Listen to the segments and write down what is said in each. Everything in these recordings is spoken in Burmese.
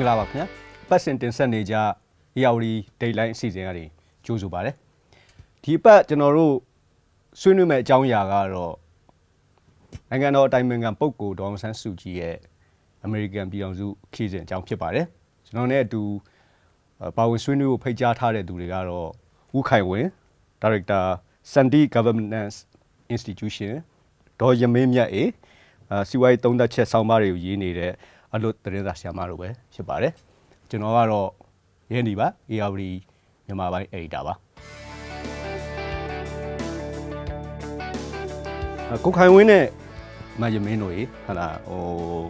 င်္ဂလာပါခင်ဗျာပတ်စင်တင်ဆက်နေကြ EOD Dateline အစီအစဉ်ကနေကြိုးဆိုပါတယ်ဒီပတ်ကျွန်တော်တို့ဆွေးနွေးမယ့်အကြောင်းအရာကတော့နိုင်ငံတော်အတိုင်ပင်ခံပုဂ္ဂိုလ်ဒေါ်ဆန်းစုကြည်ရဲ့အမေရိကန်ပြည်အောင်စုခီးစဉ်အကြောင်းဖြစ်ပါတယ်ကျွန်တော်နဲ့အတူပါဝင်ဆွေးနွေးဖို့ဖိတ်ကြားထားတဲ့သူတွေကတော့ဦးခိုင်ဝင်း Director Sandy Governance Institution ဒေါ်ရမင်းမြတ်အေစီဝိုင်းသုံးသက်ချက်ဆောင်းပါးတွေကိုရေးနေတဲ့အလို့သတင်းစာဆရာမတို့ပဲဖြစ်ပါတယ်ကျွန်တော်ကတော့ရင်းဒီပါ ARD မြန်မာပိုင်း editor ပါကိုခိုင်ဝင်းနဲ့မယမင်းတို့ရေဟလာဟို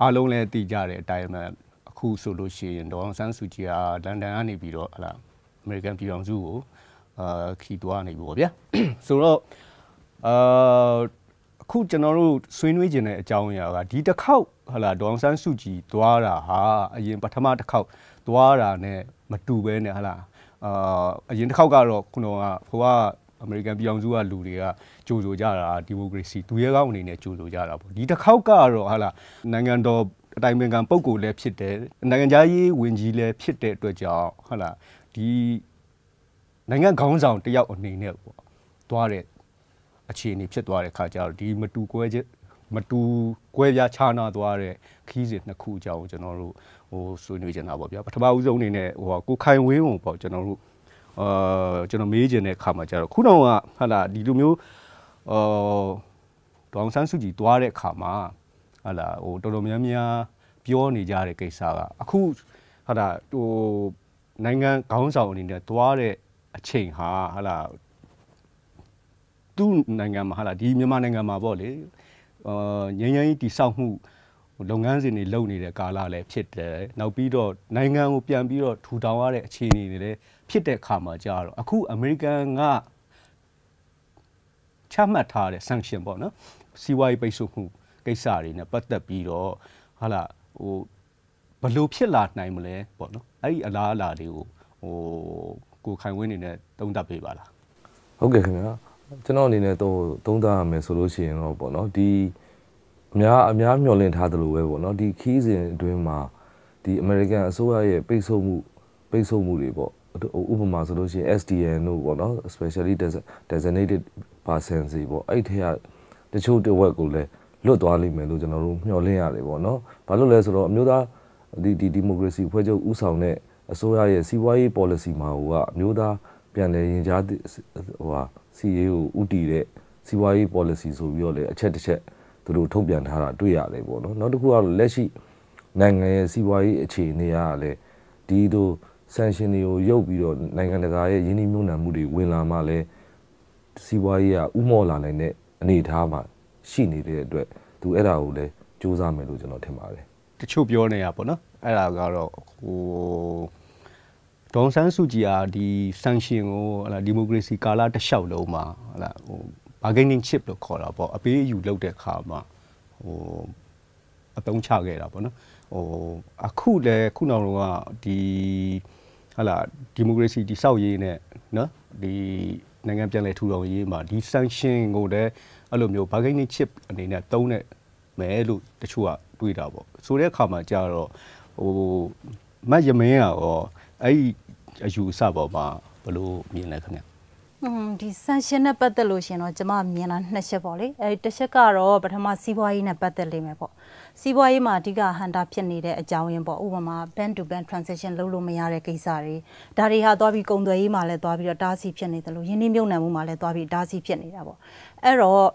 အားလုံးလည်းတည်ကြတဲ့အတိုင်းပဲအခုဆိုလို့ရှိရင်ဒေါ်ဆန်းစုကြည်ကလန်ဒန်ကနေပြီးတော့ဟလာအမေရိကန်ပြည်ထောင်စုကိုအာခီသွားနေပြီပေါ့ဗျာဆိုတော့အာအခုကျွန်တော်တို့ဆွေးနွေးခြင်းတဲ့အကြောင်းအရာကဒီတစ်ခေါက်ဟလာဒေါန်ဆန်းစုကြည်သွားတာဟာအရင်ပထမတစ်ခေါက် သွားတာ ਨੇ မတူပဲနဲ့ဟလာအာအရင်တစ်ခေါက်ကတော့ခုနကဟိုကအမေရိကန်ပြည်အောင်စုကလူတွေကကြိုးဆိုကြတာဒီမိုကရေစီသူရဲကောင်းအနေနဲ့ကြိုးဆိုကြတာပေါ့ဒီတစ်ခေါက်ကတော့ဟလာနိုင်ငံတော်အတိုင်ပင်ခံပုဂ္ဂိုလ်လည်းဖြစ်တယ်နိုင်ငံသားရေးဝန်ကြီးလည်းဖြစ်တဲ့အတွက်ကြောင့်ဟလာဒီနိုင်ငံခေါင်းဆောင်တယောက်အနေနဲ့ပေါ့သွားတဲ့အခြေအနေဖြစ်သွားတဲ့ခါကျတော့ဒီမတူကွဲချက်မတူကွဲပြားခြားနားသွားတဲ့ခီးစဉ်နှစ်ခုအကြောင်းကျွန်တော်တို့ဟိုဆွေးနွေးကြတာပေါ့ဗျာပထမဦးဆုံးအနေနဲ့ဟိုကိုခိုင်ဝင်းကိုပေါ့ကျွန်တော်တို့အာကျွန်တော်မေးချင်တဲ့ခါမှာကျတော့ခုနောက်ကဟာလာဒီလိုမျိုးအော်ဒေါန်ဆန်းစုကြည်သွားတဲ့ခါမှာဟာလာဟိုတော်တော်များများ ပြောနေကြတဲ့ကိစ္စကအခုဟာလာဟိုနိုင်ငံခေါင်းဆောင်အနေနဲ့သွားတဲ့အချိန်ဟာဟာလာသူ့နိုင်ငံမှာဟာလားဒီမြန်မာနိုင်ငံမှာပေါ့လေအာငញ្ញမ်းကြီးတိဆောက်မှုလုပ်ငန်းစဉ်တွေလုပ်နေတဲ့ကာလလည်းဖြစ်တယ်နောက်ပြီးတော့နိုင်ငံကိုပြန်ပြီးတော့ထူထောင်ရတဲ့အခြေအနေတွေလည်းဖြစ်တဲ့အခါမှာကြာတော့အခုအမေရိကန်ကချမှတ်ထားတဲ့ sanction ပေါ့နော်စီးပွားရေးပိတ်ဆို့မှုကိစ္စတွေနဲ့ပတ်သက်ပြီးတော့ဟာလားဟိုဘလို့ဖြစ်လာနိုင်မလဲပေါ့နော်အဲ့ဒီအလားအလာတွေကိုဟိုကိုခိုင်ဝင်းနေနဲ့တုံးတက်ပေးပါလားဟုတ်ကဲ့ခင်ဗျာကျွန်တော်အနေနဲ့တော့သုံးသပ်ရမယ်ဆိုလို့ရှိရင်တော့ပေါ့နော်ဒီအများအများမျှော်လင့်ထားသလိုပဲပေါ့နော်ဒီခီးစဉ်အတွင်းမှာဒီအမေရိကန်အစိုးရရဲ့ပိတ်ဆို့မှုပိတ်ဆို့မှုတွေပေါ့ဥပမာဆိုလို့ရှိရင် SDN တို့ပေါ့နော် specially designated persons တွေပေါ့အဲ့ထက်တချို့တဝက်ကိုလည်းလွတ်သွားလိမ့်မယ်လို့ကျွန်တော်တို့မျှော်လင့်ရတယ်ပေါ့နော်ဘာလို့လဲဆိုတော့အမျိုးသားဒီဒီဒီမိုကရေစီဖွဲ့ချုပ်ဥဆောင်တဲ့အစိုးရရဲ့စီးပွားရေး policy မှာကအမျိုးသားပြန်လဲရင်ကြားဟိုဟာ CA ကိုဥတီတဲ့စီးပွားရေး policy ဆိုပြီးတော့လေအချက်တစ်ချက်သူတို့ထုတ်ပြန်ထားတာတွေ့ရတယ်ပေါ့နော်နောက်တစ်ခုကလက်ရှိနိုင်ငံရဲ့စီးပွားရေးအခြေအနေကလည်းဒီတို့ sanction တွေကိုရုပ်ပြီးတော့နိုင်ငံတကာရဲ့ယင်းနှိမ့်နှံမှုတွေဝင်လာမှလည်းစီးပွားရေးကဥမော့လာနိုင်တဲ့အနေအထားမှာရှိနေတဲ့အတွက်သူအဲ့ဒါကိုလည်းစူးစမ်းမယ်လို့ကျွန်တော်ထင်ပါတယ်တချို့ပြောနေတာပေါ့နော်အဲ့ဒါကတော့ဟိုဒေါန်ဆန်းစုကြည်ကဒီ sanction ကိုဟလာဒီမိုကရေစီကာလတစ်လျှောက်လုံးမှာဟလာဟို bargaining chip လို့ခေါ်တာပေါ့အပေးအယူလုပ်တဲ့အခါမှာဟိုအသုံးချခဲ့တာပေါ့နော်ဟိုအခုလည်းခုနောက်တော့ကဒီဟလာဒီမိုကရေစီတိဆောက်ရေးနဲ့နော်ဒီနိုင်ငံပြန်လည်ထူထောင်ရေးမှာဒီ sanction ကိုလည်းအဲ့လိုမျိုး bargaining chip အနေနဲ့သုံးတဲ့မယ်လို့တချို့ကတွေးတာပေါ့ဆိုတဲ့အခါမှာကြာတော့ဟိုမတ်ယမင်းကရောအဲ့ဒီအယူအဆပေါ်မှာဘလို့မြင်လဲခင်ဗျอืมဒီ sanction နဲ့ပတ်သက်လို့ရှင်တော့ကျွန်မမြင်တာနှစ်ချက်ပေါ့လေအဲတစ်ချက်ကတော့ပထမစီးပွားရေးနဲ့ပတ်သက်လိမ့်မယ်ပေါ့စီးပွားရေးမှာအဓိကဟန်တာဖြစ်နေတဲ့အကြောင်းရင်းပေါ့ဥပမာ bank to bank transaction လုပ်လို့မရတဲ့ကိစ္စတွေဒါတွေဟာသွားပြီးကုန်သွယ်ရေးမှာလည်းသွားပြီးတော့တားဆီးဖြစ်နေတယ်လို့ယင်းနှိမ့်မြုံနယ်မှုမှာလည်းသွားပြီးတားဆီးဖြစ်နေတာပေါ့အဲ့တော့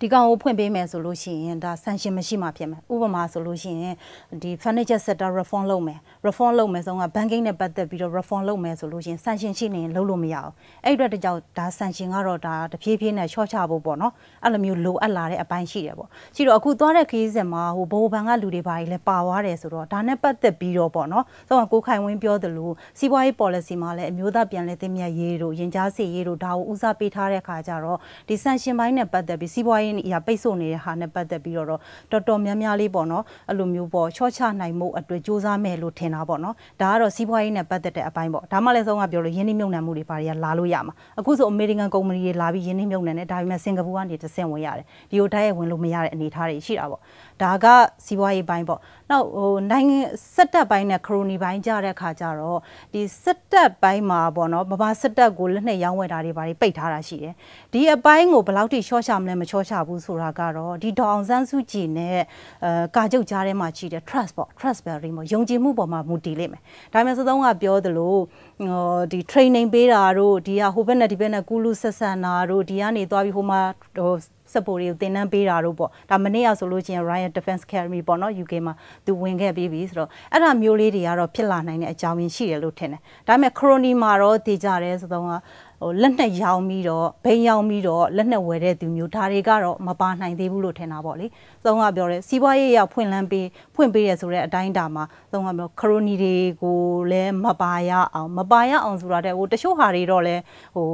ဒီကောင်ကိုဖွင့်ပေးမယ်ဆိုလို့ရှိရင်ဒါ sanction မရှိမှဖြစ်မယ်ဥပမာဆိုလို့ရှိရင်ဒီ furniture sector reform လုပ်မယ် reform လုပ်မယ်ဆိုတော့ banking နဲ့ပတ်သက်ပြီးတော့ reform လုပ်မယ်ဆိုလို့ရှိရင် sanction ရှိနေရင်လုပ်လို့မရအောင်အဲ့အတွက်တကြောင်ဒါ sanction ကတော့ဒါတဖြည်းဖြည်းနဲ့ short ချဖို့ပေါ့နော်အဲ့လိုမျိုးလိုအပ်လာတဲ့အပိုင်းရှိတယ်ပေါ့ရှိတော့အခုသွားတဲ့ခရီးစဉ်မှာဟိုဘိုးဘန်ကလူတွေဘာကြီးလဲပါသွားတယ်ဆိုတော့ဒါနဲ့ပတ်သက်ပြီးတော့ပေါ့နော်ဆိုတော့ကိုခိုင်ဝင်းပြောသလိုစီးပွားရေး policy မှာလည်းအမျိုးသားပြန်လည်သင့်မြတ်ရေးတို့ရင်ကြားစီရေးတို့ဒါကိုဦးစားပေးထားတဲ့အခါကျတော့ဒီ sanction ဘိုင်းနဲ့ပတ်သက်ပြီးစီးပွားပွားရေးအရာပိတ်ဆို့နေတဲ့ဟာနဲ့ပတ်သက်ပြီးတော့တော်တော်များများလေးပေါ့နော်အဲ့လိုမျိုးပေါ့ချော့ချနိုင်မှုအတွက်စူးစမ်းမယ်လို့ထင်တာပေါ့နော်ဒါကတော့စီးပွားရေးနဲ့ပတ်သက်တဲ့အပိုင်းပေါ့ဒါမှလည်းဆုံးကပြောလို့ယင်းနှိမ့်နှံမှုတွေပါတွေကလာလို့ရမှာအခုဆိုအမေရိကန်ကုမ္ပဏီတွေလာပြီးယင်းနှိမ့်နှံတယ်ဒါပေမဲ့စင်ကာပူကနေတဆင့်ဝင်ရတယ်ဒီလိုတိုက်ရိုက်ဝင်လို့မရတဲ့အနေအထားတွေရှိတာပေါ့ဒါကစီးပွားရေးပိုင်းပေါ့နောက်ဟိုနိုင်ငံစက်တပ်ပိုင်းနဲ့ခရိုနီပိုင်းကြတဲ့အခါကျတော့ဒီစက်တပ်ပိုင်းမှာပေါ့နော်ဗမာစက်တပ်ကိုလက်နဲ့ရောင်းဝယ်တာတွေဘာတွေပိတ်ထားတာရှိတယ်ဒီအပိုင်းကိုဘယ်လောက်ထိရှော့ချမလဲမရှော့ချဘူးဆိုတာကတော့ဒီဒေါအောင်ဆန်းစုကြည်နဲ့အဲကာချုပ်ကြားထဲမှာရှိတဲ့ trust ပေါ့ trust building ပေါ့ယုံကြည်မှုပေါ်မှာမူတည်လိမ့်မယ်ဒါပေမဲ့စသုံးကပြောသလိုဟိုဒီ training ပေးတာတို့ဒီဟာဟိုဘက်နဲ့ဒီဘက်နဲ့ကူးလူဆက်ဆံတာတို့ဒီကနေသွားပြီးဟိုမှာဟိုစပိုတွေကိုသင်တန်းပေးတာတို့ပေါ့ဒါမနေ့ကဆိုလို့ချင်း Ryan Defense Academy ပေါ့နော် UK မှာသူဝင်ခဲ့ပြီးပြီဆိုတော့အဲ့ဒါမျိုးလေးတွေကတော့ဖြစ်လာနိုင်တဲ့အကြောင်းရင်းရှိတယ်လို့ထင်တယ်ဒါပေမဲ့ crony မှာတော့သိကြတယ်ဆိုတော့ဟိုလက်နဲ့ရောင်ပြီးတော့ဘိန်းရောင်ပြီးတော့လက်နဲ့ဝယ်တဲ့သူမျိုးဒါတွေကတော့မပါနိုင်သေးဘူးလို့ထင်တာပေါ့လေ။သုံးကပြောတယ်စီးပွားရေးရောက်ဖွင့်လန်းပေးဖွင့်ပေးရဆိုတဲ့အတိုင်းဒါမှာသုံးကပြောခရိုနီတွေကိုလည်းမပါရအောင်မပါရအောင်ဆိုတာတဲ့ဟိုတချို့ဟာတွေတော့လည်းဟို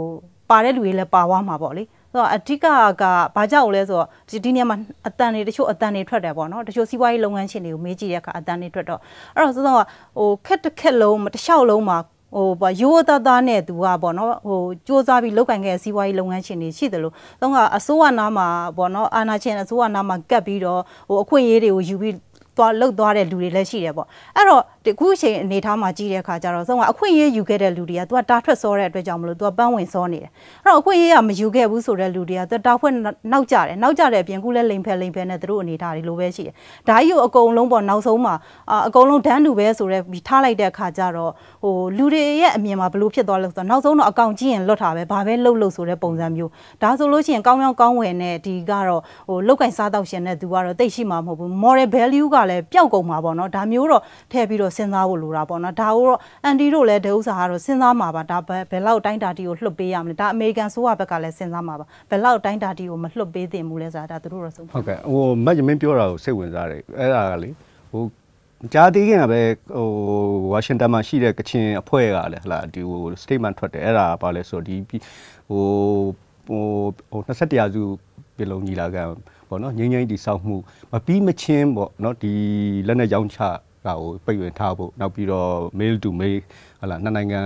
ပါတဲ့လူတွေလည်းပါသွားမှာပေါ့လေ။ဆိုတော့အဓိကကဘာကြောက်လဲဆိုတော့ဒီနေရာမှာအတန်တွေတချို့အတန်တွေထွက်တယ်ပေါ့နော်တချို့စီးပွားရေးလုပ်ငန်းရှင်တွေကိုမေးကြည့်တဲ့အခါအတန်တွေထွက်တော့အဲ့တော့ဆိုတော့ဟိုခက်တစ်ခက်လုံးတစ်လျှောက်လုံးမှာဟိုဘာရိုးသားသားနဲ့သူကပေါ့နော်ဟိုစူးစမ်းပြီးလုပ်ကင်ခဲ့စီးပွားရေးလုပ်ငန်းရှင်တွေရှိတယ်လို့တော့အစိုးရနားမှာပေါ့နော်အာဏာရှင်အစိုးရနားမှာကပ်ပြီးတော့ဟိုအခွင့်အရေးတွေကိုယူပြီးသွားလှုပ်သွားတဲ့လူတွေလည်းရှိတယ်ပေါ့အဲ့တော့ဒီခုအချိန်အနေထားမှာကြည့်တဲ့အခါကျတော့ဆုံးကအခွင့်အရေးယူခဲ့တဲ့လူတွေကသူကတားထွက်စောတဲ့အတွက်ကြောင့်မလို့သူကပန်းဝင်စောနေတယ်အဲ့တော့အခွင့်အရေးကမယူခဲ့ဘူးဆိုတဲ့လူတွေကသူတားဖွင့်နောက်ကျတယ်နောက်ကျတဲ့အပြင်ခုလည်းလိမ်ဖဲလိမ်ဖဲနဲ့သူတို့အနေထားတွေလိုပဲရှိတယ်ဒါကြီးကိုအကုန်လုံးပေါ့နောက်ဆုံးမှာအကုန်လုံးဒန်းတူပဲဆိုတဲ့ထားလိုက်တဲ့အခါကျတော့ဟိုလူတွေရဲ့အမြင်မှာဘလို့ဖြစ်သွားလဲဆိုတော့နောက်ဆုံးတော့အကောင်ကြီးရင်လွတ်တာပဲဘာပဲလှုပ်လှုပ်ဆိုတဲ့ပုံစံမျိုးဒါဆိုလို့ရှိရင်ကောင်းကောင်းကောင်းဝင်တဲ့ဒီကတော့ဟိုလောက်ကင်စားတော့ရှင်တဲ့သူကတော့တိတ်ရှိမှာမဟုတ်ဘူး moral value ကလည်းပျောက်ကုန်မှာပေါ့နော်ဒါမျိုးတော့ထည့်ပြီးတော့စဉ်းစားဖို့လိုတာပေါ့နော်ဒါကိုတော့အန်တီတို့လည်းဒီဥစ္စာကတော့စဉ်းစားမှာပါဒါဘယ်လောက်တိုင်းတာတီကိုလှုပ်ပေးရမလဲဒါအမေရိကန်ဆိုရဘက်ကလည်းစဉ်းစားမှာပါဘယ်လောက်တိုင်းတာတီကိုမလှုပ်ပေးသင့်ဘူးလဲဆိုတာဒါသူတို့တော့ဆုံးဟုတ်ကဲ့ဟိုမတ်မင်းပြောတာကိုစိတ်ဝင်စားတယ်အဲ့ဒါကလေဟိုကြားသေးခင်ကပဲဟိုဝါရှင်တန်မှာရှိတဲ့ကချင်အဖွဲ့ကလည်းဟလာဒီဟို statement ထွက်တယ်အဲ့ဒါကဘာလဲဆိုတော့ဒီဟိုဟို21ရာစုပြည်လုံးညီလာခံပေါ့နော်ငိမ့်ငိမ့်တိဆောက်မှုမပြီးမချင်းပေါ့နော်ဒီလက်နဲ့ရောင်းချတာကိုပိတ်ဝင်ထားဖို့နောက်ပြီးတော့ mail to mail ဟလာနှစ်နိုင်ငံ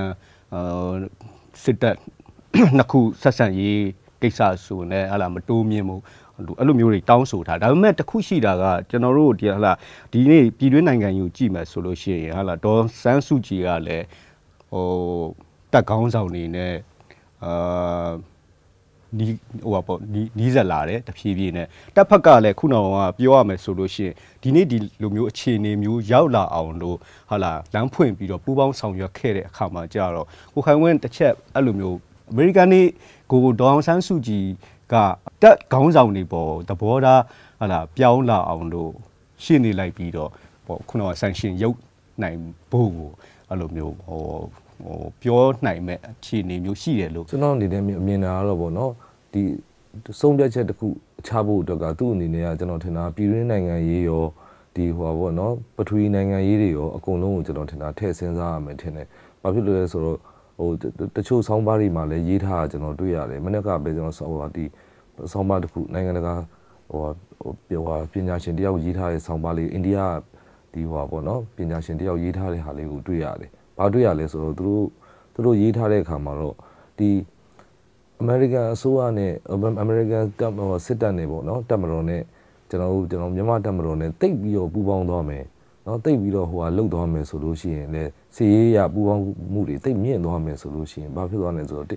စစ်တပ်နှစ်ခုဆက်ဆံရေးကိစ္စဆိုနေဟလာမတိုးမြင့်မှုအဲ့လိုမျိုးတွေတောင်းဆိုထားဒါပေမဲ့တခုရှိတာကကျွန်တော်တို့ဒီဟလာဒီနေ့ပြည်တွင်းနိုင်ငံကြီးကိုကြည့်မယ်ဆိုလို့ရှိရင်ဟလာဒေါ်စန်းစုကြည်ကလည်းဟိုတက်ကောင်းဆောင်နေနဲ့အာနီးဟိုပါပေါ့နီးနီးဆက်လာတယ်တဖြည်းဖြည်းနဲ့တက်ဖက်ကလည်းခုနောက်ကပြောရမယ်ဆိုလို့ရှိရင်ဒီနေ့ဒီလိုမျိုးအခြေအနေမျိုးရောက်လာအောင်လို့ဟာလာလမ်းဖွင့်ပြီးတော့ပူးပေါင်းဆောင်ရွက်ခဲ့တဲ့အခါမှာကြာတော့ကိုခိုင်ဝင်းတစ်ချက်အဲ့လိုမျိုးအမေရိကန်နေကိုဒေါအောင်ဆန်းစုကြည်ကတက်ခေါင်းဆောင်တွေပေါ်သဘောထားဟာလာပြောင်းလာအောင်လို့ရှင်းနေလိုက်ပြီးတော့ပေါ့ခုနောကဆန်ရှင်ရုပ်နိုင်ဖို့ကိုအဲ့လိုမျိုးဟိုဟိုပြောနိုင်မဲ့အခြေအနေမျိုးရှိတယ်လို့ကျွန်တော်အနေနဲ့မြင်တာကတော့ဗောနော်ဒီဆုံးဖြတ်ချက်တစ်ခုချဖို့အတွက်ကသူ့အနေနဲ့ကကျွန်တော်ထင်တာပြည်ရင်းနိုင်ငံရေးရောဒီဟိုဗောနော်ပထဝီနိုင်ငံရေးတွေရောအကုန်လုံးကိုကျွန်တော်ထင်တာထည့်စဉ်းစားရမယ်ထင်တယ်။ဘာဖြစ်လို့လဲဆိုတော့ဟိုတချို့ဆောင်းပါးတွေမှာလည်းရေးထားတာကျွန်တော်တွေ့ရတယ်။မနေ့ကပဲကျွန်တော်ဆောင်းပါးဒီဆောင်းပါးတစ်ခုနိုင်ငံတကာဟိုဟိုပြောဟာပညာရှင်တယောက်ရေးထားတဲ့ဆောင်းပါးလေးအိန္ဒိယဒီဟိုဗောနော်ပညာရှင်တယောက်ရေးထားတဲ့ဟာလေးကိုတွေ့ရတယ်ဘာတွေ့ရလဲဆိုတော့သူတို့သူတို့ရေးထားတဲ့အခါမှာတော့ဒီအမေရိကန်အစိုးရနဲ့အမေရိကန်တပ်မတော်စစ်တပ်နဲ့ပေါ့နော်တပ်မတော်နဲ့ကျွန်တော်တို့ကျွန်တော်မြန်မာတပ်မတော်နဲ့တိတ်ပြီးတော့ပူးပေါင်းသွားမယ်နော်တိတ်ပြီးတော့ဟိုဟာလှုပ်သွားမယ်ဆိုလို့ရှိရင်လည်းစီရေးရပူးပေါင်းမှုတွေတိတ်မြင့်သွားမယ်ဆိုလို့ရှိရင်ဘာဖြစ်သွားလဲဆိုတော့တ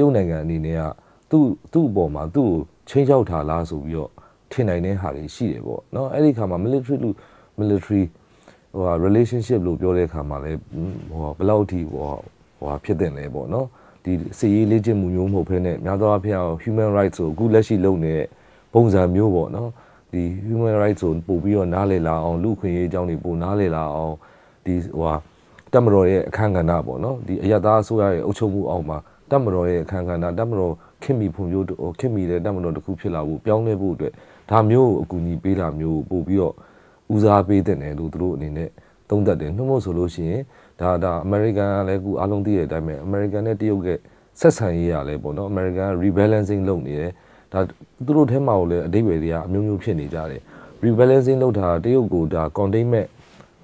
ရုတ်နိုင်ငံအနေနဲ့ကသူ့သူ့အပေါ်မှာသူ့ကိုချင်းချောက်ထားလားဆိုပြီးတော့ထင်နိုင်တဲ့ဟာတွေရှိတယ်ပေါ့နော်အဲ့ဒီခါမှာ military လူ military ဟိုဟာ relationship လို့ပြောတဲ့အခါမှာလည်းဟိုဟာဘယ်လောက်ထိဟိုဟာဟိုဟာဖြစ်တဲ့လဲပေါ့နော်ဒီစီရေးလေ့ကျင့်မှုမျိုးမဟုတ်ဘဲနဲ့များသောအားဖြင့် human rights ကိုအခုလက်ရှိလုပ်နေတဲ့ပုံစံမျိုးပေါ့နော်ဒီ human rights ကိုပို့ပြီးတော့နားလည်လာအောင်လူခွင့်ရေးအကြောင်းတွေပို့နားလည်လာအောင်ဒီဟိုဟာတက်မတော်ရဲ့အခန်းကဏ္ဍပေါ့နော်ဒီအရသာအစိုးရရဲ့အုပ်ချုပ်မှုအောက်မှာတက်မတော်ရဲ့အခန်းကဏ္ဍတက်မတော်ခင်မီဖွံ့ဖြိုးခင်မီတဲ့တက်မတော်တစ်ခုဖြစ်လာဖို့ပြောင်းလဲဖို့အတွက်ဒါမျိုးကိုအကူအညီပေးတာမျိုးပို့ပြီးတော့ဦးစားပေးတဲ့နယ်လို့သူတို့အနေနဲ့သုံးသပ်တယ်နှုတ်မို့ဆိုလို့ရှိရင်ဒါဒါအမေရိကန်ကလည်းအခုအားလုံးသိတဲ့အတိုင်းပဲအမေရိကန်နဲ့တရုတ်ကဆက်ဆံရေးရလဲပေါ့နော်အမေရိကန် rebalancing လုပ်နေတယ်ဒါသူတို့ထဲမှာကိုလည်းအတိတ်တွေကအမျိုးမျိုးဖြစ်နေကြတယ် rebalancing လုပ်တာတရုတ်ကိုဒါ containment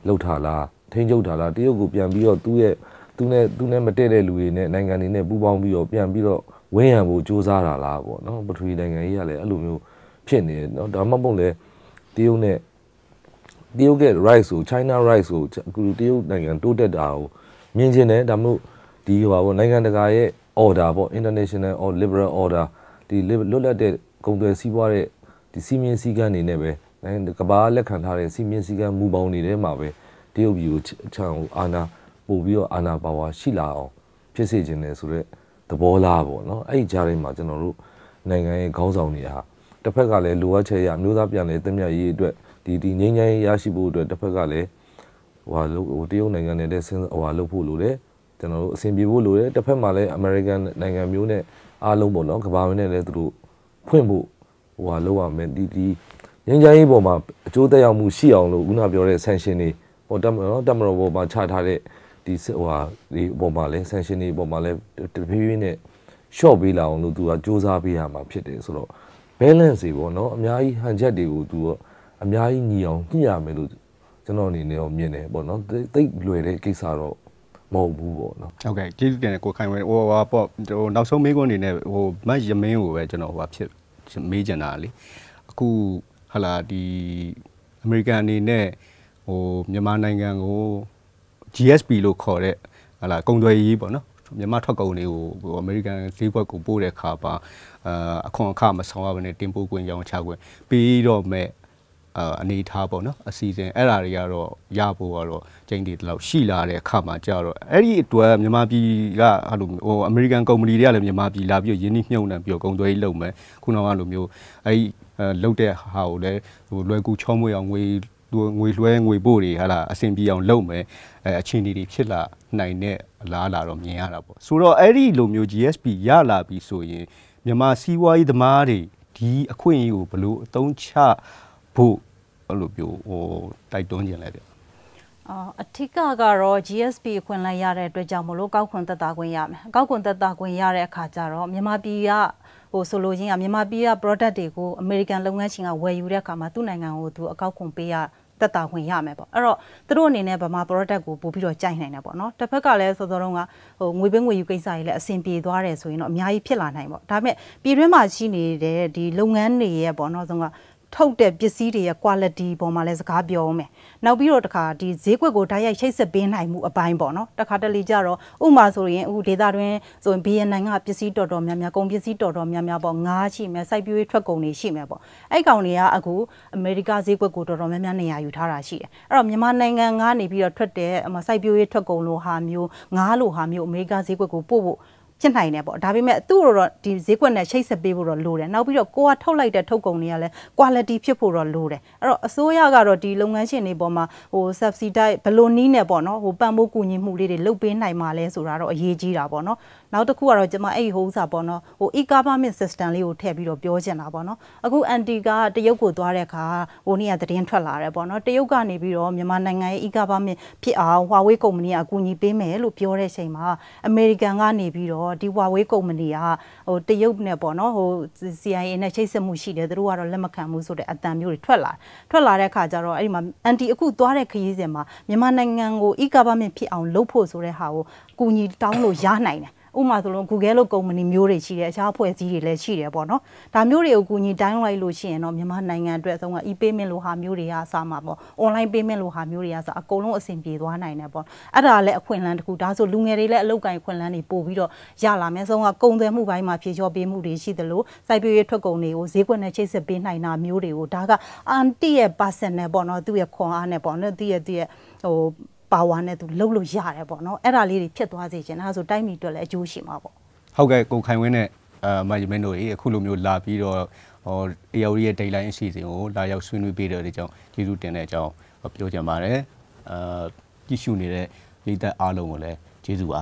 လုပ်တာလားထိန်းချုပ်တာလားတရုတ်ကိုပြန်ပြီးတော့သူ့ရဲ့သူနဲ့သူနဲ့မတည့်တဲ့လူတွေနဲ့နိုင်ငံတွေနဲ့ပူးပေါင်းပြီးတော့ပြန်ပြီးတော့ဝင်းရံဖို့စ조사တာလားပေါ့နော်ပထဝီနိုင်ငံကြီးကလည်းအဲ့လိုမျိုးဖြစ်နေတယ်နော်ဒါမှမဟုတ်လေတရုတ်နဲ့တရုတ်ရဲ့ rights ကို China rights ကိုအခုတရုတ်နိုင်ငံတိုးတက်တာကိုမြင်ချင်တယ်ဒါမို့ဒီဟိုပါပေါ့နိုင်ငံတကာရဲ့ order ပေါ့ international or liberal order ဒီလွတ်လပ်တဲ့ကုန်သွယ်စည်းပွားတဲ့ဒီစီမင်းစည်းကမ်းတွေနဲ့ပဲနိုင်ငံကဘာလက်ခံထားတဲ့စီမင်းစည်းကမ်းမူပေါင်းတွေထဲမှာပဲတရုတ်ပြည်ကိုချောင်အာနာပို့ပြီးတော့အာနာပါဝါရှိလာအောင် ဖြစ်စေခြင်းနဲ့ဆိုတော့သဘောလားပေါ့နော်အဲ့ဒီကြားထဲမှာကျွန်တော်တို့နိုင်ငံရဲ့ခေါင်းဆောင်တွေဟာတစ်ဖက်ကလည်းလိုအပ်ချက်ရမျိုးသားပြန်လည်တမျှရေးအတွက်ဒီဒီငြိမ်းချမ်းရေးရရှိဖို့အတွက်တစ်ဖက်ကလည်းဟိုလို့ဟိုတရုတ်နိုင်ငံနဲ့တဲ့ဆင်းဟိုလို့ဖို့လိုတယ်ကျွန်တော်တို့အဆင်ပြေဖို့လိုတယ်တစ်ဖက်မှာလည်း American နိုင်ငံမျိုးနဲ့အားလုံးပေါ့နော်ကဘာမင်းနဲ့လည်းသူတို့ဖွင့်ဖို့ဟိုဟာလောက်ရမယ်ဒီဒီငင်းချိုင်းရေးပေါ်မှာအကျိုးသက်ရောက်မှုရှိအောင်လို့ဦးနာပြောတဲ့ sanction တွေဟိုတက်နော်တက်မတော်ပေါ်မှာချထားတဲ့ဒီဟိုဟာဒီအပေါ်မှာလည်း sanction တွေပေါ်မှာလည်းတဖြည်းဖြည်းနဲ့ short ပေးလာအောင်လို့သူကစ조사ပေးရမှာဖြစ်တယ်ဆိုတော့ balance တွေပေါ့နော်အများကြီးဟန်ချက်တွေကိုသူကအများကြီးညီအောင်ညှိရမယ်လို့ကျွန်တော်အနေနဲ့ရောမြင်တယ်ပေါ့နော်တိတ်လွယ်တဲ့ကိစ္စတော့မဟုတ်ဘူးပေါ့နော်ဟုတ်ကဲ့ကျေးဇူးတင်တယ်ကိုခိုင်ဝဲဟိုဟာပေါ့ဟိုနောက်ဆုံးမေးခွန်းအနေနဲ့ဟိုမတ်ရမင်းကိုပဲကျွန်တော်ဟိုဟာဖြစ်မေးချင်တာလေအခုဟလာဒီအမေရိကန်အနေနဲ့ဟိုမြန်မာနိုင်ငံကို GSP လို့ခေါ်တဲ့ဟလာကုန်သွယ်ရေးပေါ့နော်မြန်မာထွက်ကုန်တွေကိုအမေရိကန်ဈေးကွက်ကိုပို့တဲ့အခါပါအခွန်အခမဆောင်ရဘဲနဲ့တင်ပို့ခွင့်ရောင်းချခွင့်ပြီးတော့မဲ့အနေထားပေါ့နော်အစီအစဉ်အဲ့ဓာတွေကတော့ရဖို့ကတော့ကျင်းတည်တလို့ရှိလာတဲ့အခါမှာကြတော့အဲ့ဒီအတွက်မြန်မာပြည်ကအဲ့လိုဟိုအမေရိကန်ကုမ္ပဏီတွေကလည်းမြန်မာပြည်လာပြီးရင်းနှီးမြှုပ်နှံပြီးတော့ကုန်သွယ်ရေးလုပ်မယ်ခုနောက်အဲ့လိုမျိုးအဲ့ဒီလုတ်တဲ့ဟာကိုလည်းဟိုလွယ်ကူချောမွေအောင်ငွေငွေလွှဲငွေပို့တွေဟာလာအဆင်ပြေအောင်လုပ်မယ်အဲအခြေအနေတွေဖြစ်လာနိုင်တဲ့အလားအလာတော့မြင်ရတာပေါ့ဆိုတော့အဲ့ဒီလိုမျိုး GSP ရလာပြီဆိုရင်မြန်မာစီးပွားရေးသမားတွေဒီအခွင့်အရေးကိုဘယ်လိုအသုံးချဖို့အဲ့လိုမျိုးဟိုတိုက်တွန်းခြင်းလဲဗျအထက်ကတော့ GSP အခွင့်အလမ်းရတဲ့အတွက်ကြောင့်မလို့ကောက်ခွန်သက်သာခွင့်ရမယ်။ကောက်ခွန်သက်သာခွင့်ရတဲ့အခါကျတော့မြန်မာပြည်ကဟိုဆိုလိုချင်းကမြန်မာပြည်က product တွေကိုအမေရိကန်လုပ်ငန်းရှင်ကဝယ်ယူတဲ့အခါမှာသူ့နိုင်ငံကိုသူအကောက်ခွန်ပေးရသက်သာခွင့်ရမယ်ပေါ့အဲ့တော့သူတို့အနေနဲ့ဗမာ product ကိုပို့ပြီးတော့ကြိုက်နိုင်တယ်ပေါ့နော်တစ်ဖက်ကလည်းစောစောတုန်းကဟိုငွေပေးငွေယူကိစ္စကြီးလည်းအဆင်ပြေသွားတယ်ဆိုရင်တော့အများကြီးဖြစ်လာနိုင်ပေါ့ဒါပေမဲ့ပြည်တွင်းမှာရှိနေတဲ့ဒီလုပ်ငန်းတွေရဲ့ပေါ့နော်ဆုံးကထုတ်တဲ့ပစ္စည်းတွေရဲ့ quality ပေါ်မှာလည်းစကားပြောအောင်မယ်။နောက်ပြီးတော့တခါဒီဈေးကွက်ကိုတိုက်ရိုက်ချိတ်ဆက်ပေးနိုင်မှုအပိုင်းပေါ့နော်။တခါတလေကြတော့ဥမာဆိုရင်အခုဒေတာတွင်ဆိုရင် BNN ကပစ္စည်းတော်တော်များများကုန်ပစ္စည်းတော်တော်များများပေါ့ငားရှိမယ်စိုက်ပျိုးရေးထွက်ကုန်တွေရှိမယ်ပေါ့။အဲ့ကောင်တွေကအခုအမေရိကဈေးကွက်ကိုတော်တော်များများနေရာယူထားတာရှိတယ်။အဲ့တော့မြန်မာနိုင်ငံကနေပြီးတော့ထွက်တဲ့စိုက်ပျိုးရေးထွက်ကုန်လိုဟာမျိုးငားလိုဟာမျိုးအမေရိကဈေးကွက်ကိုပို့ဖို့ဖြစ်နိုင်တယ်ပေါ့ဒါပေမဲ့သူ့တို့တော့ဒီဈေးကွက်နဲ့ချိတ်ဆက်ပေးဖို့တော့လိုတယ်နောက်ပြီးတော့ကိုကထုတ်လိုက်တဲ့ထုတ်ကုန်တွေကလည်း quality ဖြစ်ဖို့တော့လိုတယ်အဲ့တော့အစိုးရကတော့ဒီလုပ်ငန်းရှင်တွေပေါ်မှာဟို subsidy ဘလိုနီးနဲ့ပေါ့နော်ဟိုပံ့ပိုးကူညီမှုလေးတွေလုပ်ပေးနိုင်မှာလဲဆိုတာတော့အရေးကြီးတာပေါ့နော်နောက်တစ်ခုကတော့ကျွန်မအဲ့ဒီဟိုဥစားပေါ့နော်ဟို e-government system လေးကိုထည့်ပြီးတော့ပြောချင်တာပေါ့နော်အခု anti ကတရုတ်ကိုသွားတဲ့အခါဟိုနေ့ကသတင်းထွက်လာတယ်ပေါ့နော်တရုတ်ကနေပြီးတော့မြန်မာနိုင်ငံရဲ့ e-government ဖြစ်အောင် Huawei ကုမ္ပဏီကအကူအညီပေးမယ်လို့ပြောတဲ့ချိန်မှာ American ကနေပြီးတော့ဒီ Huawei ကုမ္ပဏီကဟိုတရုတ်နဲ့ပေါ့နော်ဟို CIA နဲ့ချိတ်ဆက်မှုရှိတယ်သူတို့ကတော့လက်မခံဘူးဆိုတဲ့အတန်မျိုးတွေထွက်လာထွက်လာတဲ့အခါကျတော့အဲ့ဒီမှာ anti အခုသွားတဲ့ခရီးစဉ်မှာမြန်မာနိုင်ငံကို e-government ဖြစ်အောင်လုပ်ဖို့ဆိုတဲ့ဟာကိုအကူအညီတောင်းလို့ရနိုင်တယ်ဥမာဆိုလို့ Google လို့ကုမ္ပဏီမျိုးတွေရှိတယ်အခြားအဖွဲ့အစည်းတွေလည်းရှိတယ်ပေါ့နော်ဒါမျိုးတွေကိုကူညီတိုင်းလိုက်လို့ရှိရင်တော့မြန်မာနိုင်ငံအတွက်အဆုံးက e-payment လိုဟာမျိုးတွေအားစားမှာပေါ့ online payment လိုဟာမျိုးတွေအားစားအကုန်လုံးအဆင်ပြေသွားနိုင်တယ်ပေါ့အဲ့ဒါလည်းအခွင့်အလမ်းတစ်ခုဒါဆိုလူငယ်တွေလည်းအလုပ်ကိုင်ခွင့်လန်းတွေပို့ပြီးတော့ရလာမယ်အဆုံးကကုန်သွယ်မှုပိုင်းမှာဖြေလျှော့ပေးမှုတွေရှိသလိုစိုက်ပျိုးရေးထွက်ကုန်တွေကိုဈေးကွက်နဲ့ချိတ်ဆက်ပေးနိုင်တာမျိုးတွေကိုဒါကအန်တီရဲ့ personal ပေါ့နော်သူ့ရဲ့ခွန်အားနဲ့ပေါ့နော်သူ့ရဲ့သူ့ရဲ့ဟိုပါဝါနဲ့သူလှုပ်လို့ရတယ်ပေါ့နော်အဲ့ဒါလေးတွေဖြစ်သွားစေချင်တာဆိုတိုင်းပြည်အတွက်လည်းအကျိုးရှိမှာပေါ့ဟုတ်ကဲ့ကိုခိုင်ဝင်းနဲ့အာမယမင်းတို့ကြီးအခုလိုမျိုးလာပြီးတော့ဟိုအေယော်ရီရဲ့ deadline အစီအစဉ်ကိုလာရောက်ဆွေးနွေးပေးတဲ့အကြောင်းကျေးဇူးတင်တဲ့အကြောင်းပြောချင်ပါတယ်အာကြည့်ရှုနေတဲ့ပြည်သက်အားလုံးကိုလည်းကျေးဇူးပါ